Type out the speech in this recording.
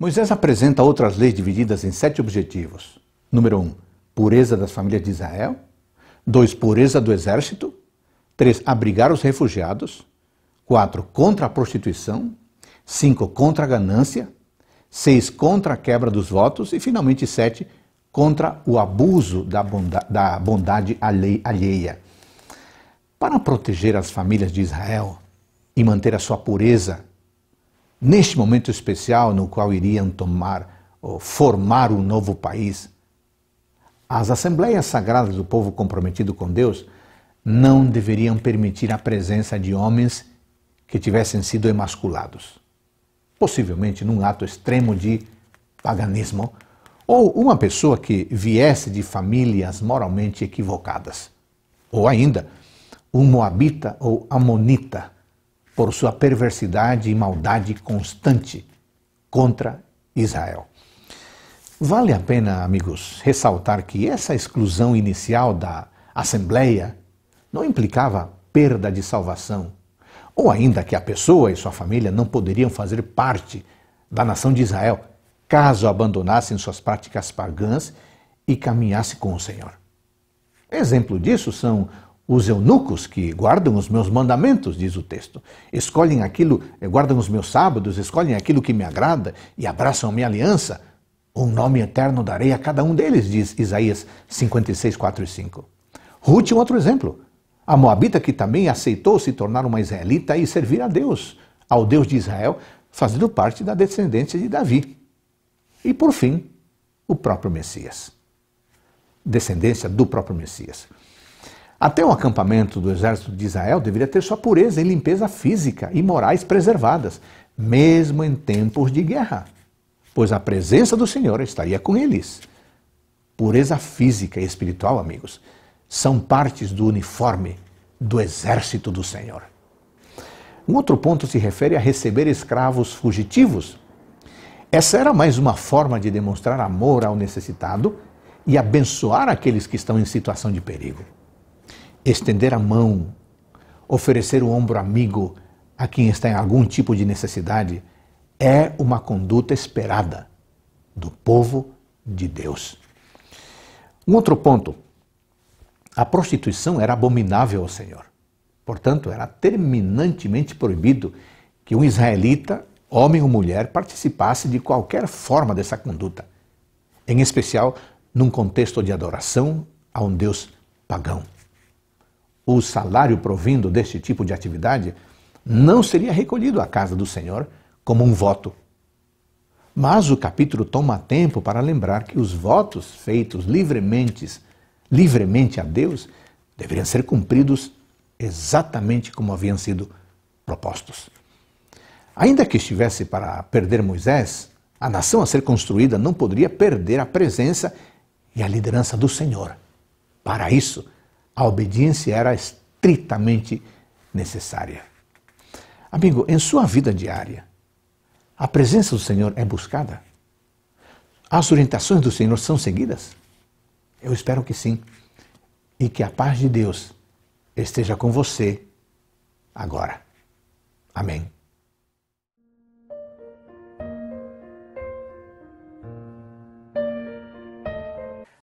Moisés apresenta outras leis divididas em sete objetivos. Número 1. Um, pureza das famílias de Israel. 2. Pureza do exército. 3. Abrigar os refugiados. 4. Contra a prostituição. 5. Contra a ganância. 6. Contra a quebra dos votos. E, finalmente, 7. Contra o abuso da, bonda da bondade alheia. Para proteger as famílias de Israel e manter a sua pureza neste momento especial no qual iriam tomar, formar um novo país, as assembleias sagradas do povo comprometido com Deus não deveriam permitir a presença de homens que tivessem sido emasculados, possivelmente num ato extremo de paganismo, ou uma pessoa que viesse de famílias moralmente equivocadas, ou ainda um moabita ou amonita por sua perversidade e maldade constante contra Israel. Vale a pena, amigos, ressaltar que essa exclusão inicial da Assembleia não implicava perda de salvação, ou ainda que a pessoa e sua família não poderiam fazer parte da nação de Israel caso abandonassem suas práticas pagãs e caminhasse com o Senhor. Exemplo disso são os eunucos que guardam os meus mandamentos, diz o texto, escolhem aquilo, eh, guardam os meus sábados, escolhem aquilo que me agrada e abraçam a minha aliança. Um nome eterno darei a cada um deles, diz Isaías 56, 4 e 5. Ruth é um outro exemplo. A Moabita que também aceitou se tornar uma israelita e servir a Deus, ao Deus de Israel, fazendo parte da descendência de Davi. E por fim, o próprio Messias. Descendência do próprio Messias. Até o acampamento do exército de Israel deveria ter sua pureza e limpeza física e morais preservadas, mesmo em tempos de guerra, pois a presença do Senhor estaria com eles. Pureza física e espiritual, amigos, são partes do uniforme do exército do Senhor. Um outro ponto se refere a receber escravos fugitivos. Essa era mais uma forma de demonstrar amor ao necessitado e abençoar aqueles que estão em situação de perigo estender a mão, oferecer o ombro amigo a quem está em algum tipo de necessidade, é uma conduta esperada do povo de Deus. Um outro ponto: a prostituição era abominável ao Senhor. Portanto, era terminantemente proibido que um israelita, homem ou mulher, participasse de qualquer forma dessa conduta, em especial num contexto de adoração a um Deus pagão o salário provindo deste tipo de atividade, não seria recolhido à casa do Senhor como um voto. Mas o capítulo toma tempo para lembrar que os votos feitos livremente, livremente a Deus deveriam ser cumpridos exatamente como haviam sido propostos. Ainda que estivesse para perder Moisés, a nação a ser construída não poderia perder a presença e a liderança do Senhor. Para isso, a obediência era estritamente necessária. Amigo, em sua vida diária, a presença do Senhor é buscada? As orientações do Senhor são seguidas? Eu espero que sim. E que a paz de Deus esteja com você agora. Amém.